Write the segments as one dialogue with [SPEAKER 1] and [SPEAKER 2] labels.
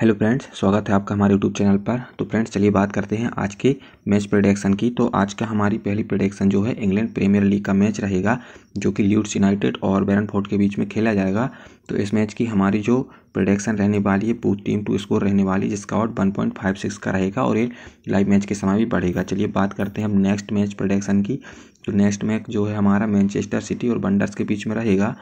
[SPEAKER 1] hello friends स्वागत है आपका हमारे यूट्यूब चैनल पर तो फ्रेंड्स चलिए बात करते हैं आज के मैच प्रोडक्शन की तो आज का हमारी पहली प्रोडक्शन जो है इंग्लैंड प्रीमियर लीग का मैच रहेगा जो कि ल्यूड्स यूनाइटेड और बैरन फोर्ट के बीच में खेला जाएगा तो इस मैच की हमारी जो प्रोडक्शन रहने वाली है पूरी टीम टू स्कोर रहने वाली जिसका out one point five six का रहेगा और ये लाइव मैच के समय भी बढ़ेगा चलिए बात करते हैं हम नेक्स्ट मैच प्रोडक्शन की तो नेक्स्ट मैच जो है हमारा मैनचेस्टर सिटी और बंडर्स के बीच में रहेगा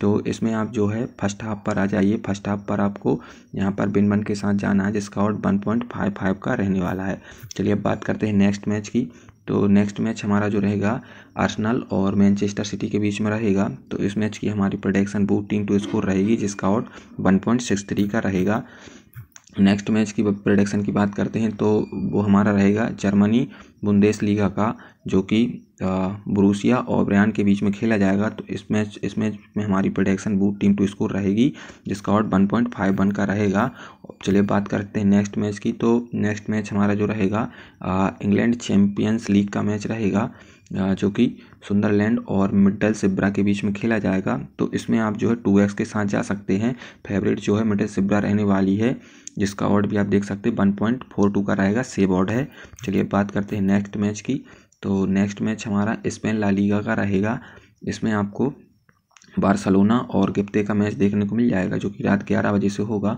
[SPEAKER 1] तो इसमें आप जो है फर्स्ट हाफ पर आ जाइए फर्स्ट हाफ पर आपको यहाँ पर बिन बन के साथ जाना है जिसका out one point five five का रहने वाला है चलिए अब बात करते हैं नेक्स्ट मैच की तो नेक्स्ट मैच हमारा जो रहेगा आर्सनल और मैनचेस्टर सिटी के बीच में रहेगा तो इस मैच की हमारी production booth team to score रहेगी जिसका out one point six three का रहेगा नेक्स्ट मैच की प्रोडक्शन की बात करते हैं तो वो हमारा रहेगा जर्मनी बुंदेस लीगा का जो कि ब्रूसिया और ब्रयान के बीच में खेला जाएगा तो इस मैच इस मैच में हमारी production booth team to score रहेगी जिसका out one point five one का रहेगा चलिए बात करते हैं नेक्स्ट मैच की तो नेक्स्ट मैच हमारा जो रहेगा इंग्लैंड चैम्पियंस लीग का मैच रहेगा जो कि सुंदरलैंड और मिडल सिब्रा के बीच में खेला जाएगा तो इसमें आप जो है टू एक्स के साथ जा सकते हैं फेवरेट जो है मिडल सिब्रा रहने वाली है जिसका ऑर्ड भी आप देख सकते हैं वन पॉइंट फोर टू का रहेगा सेव ऑर्ड है चलिए बात करते हैं नेक्स्ट मैच की तो नेक्स्ट मैच हमारा स्पेन लालीगा का रहेगा इसमें आपको बार्सलोना और गिप्ते का मैच देखने को मिल जाएगा जो कि रात ग्यारह बजे से होगा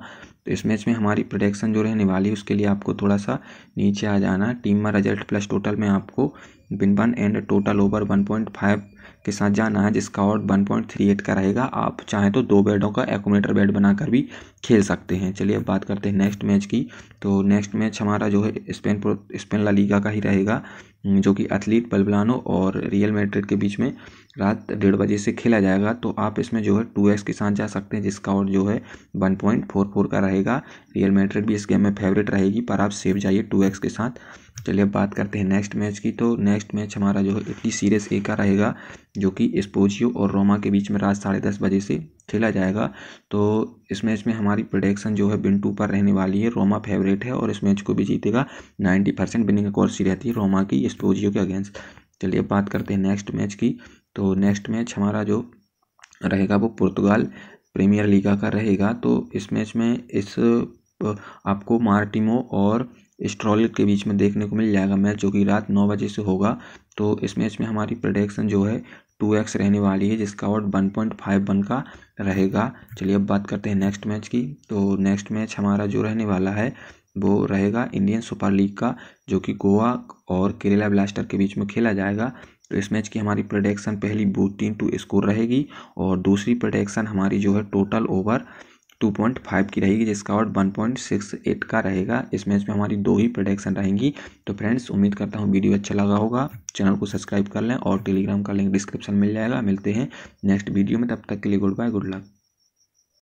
[SPEAKER 1] तो इस मैच में हमारी प्रोडक्शन जो रहने वाली है उसके लिए आपको थोड़ा सा नीचे आ जाना टीम में रिजल्ट प्लस टोटल में आपको win one and total over 1.5 के साथ जाना है जिसका और 1.38 का रहेगा आप चाहें तो दो बेडों का एकोमीटर बेड बनाकर भी खेल सकते हैं चलिए अब बात करते हैं नेक्स्ट मैच की तो नेक्स्ट मैच हमारा जो है स्पेन स्पेन ला लीगा का ही रहेगा जो कि एथलीट बल्बलानो और रियल मेड्रिड के बीच में रात डेढ़ बजे से खेला जाएगा तो आप इसमें जो है टू एक्स के साथ जा सकते हैं जिसका और जो है वन पॉइंट फोर फोर का रहेगा रियल मेड्रिड भी इस गेम में फेवरेट रहेगी पर आप सेफ जाइए टू एक्स के साथ चलिए अब बात करते हैं नेक्स्ट मैच की तो नेक्स्ट मैच हमारा जो है इटली सीरीज ए का रहेगा जो कि स्पोजियो और रोमा के बीच में रात साढ़े दस बजे से खेला जाएगा तो इस मैच में हमारी प्रोडक्शन जो है बिन टू पर रहने वाली है रोमा फेवरेट है और इस मैच को भी जीतेगा नाइन्टी परसेंट बिनिंग कॉर्सी रहती है रोमा की स्पोजियो के अगेंस्ट चलिए अब बात करते हैं नेक्स्ट मैच की तो नेक्स्ट मैच हमारा जो रहेगा वो पुर्तगाल प्रीमियर लीगा का रहेगा तो इस मैच में इस आपको मार्टिमो और इस ट्रॉल के बीच में देखने को मिल जाएगा मैच जो कि रात नौ बजे से होगा तो इस मैच में हमारी प्रोडक्शन जो है टू एक्स रहने वाली है जिसका out one point five one का रहेगा चलिए अब बात करते हैं नेक्स्ट मैच की तो नेक्स्ट मैच हमारा जो रहने वाला है वो रहेगा इंडियन सुपर लीग का जो कि गोवा और केरला ब्लास्टर के बीच में खेला जाएगा तो इस मैच की हमारी प्रोडक्शन पहली बूथ टीम टू स्कोर रहेगी और दूसरी प्रोडक्शन हमारी जो है टोटल ओवर 2.5 की रहेगी जिसका और 1.68 का रहेगा इसमें इसमें हमारी दो ही प्रोडक्शन रहेंगी तो फ्रेंड्स उम्मीद करता हूँ वीडियो अच्छा लगा होगा चैनल को सब्सक्राइब कर लें और टेलीग्राम का लिंक डिस्क्रिप्शन मिल जाएगा मिलते हैं नेक्स्ट वीडियो में तब तक के लिए गुड बाय गुड लक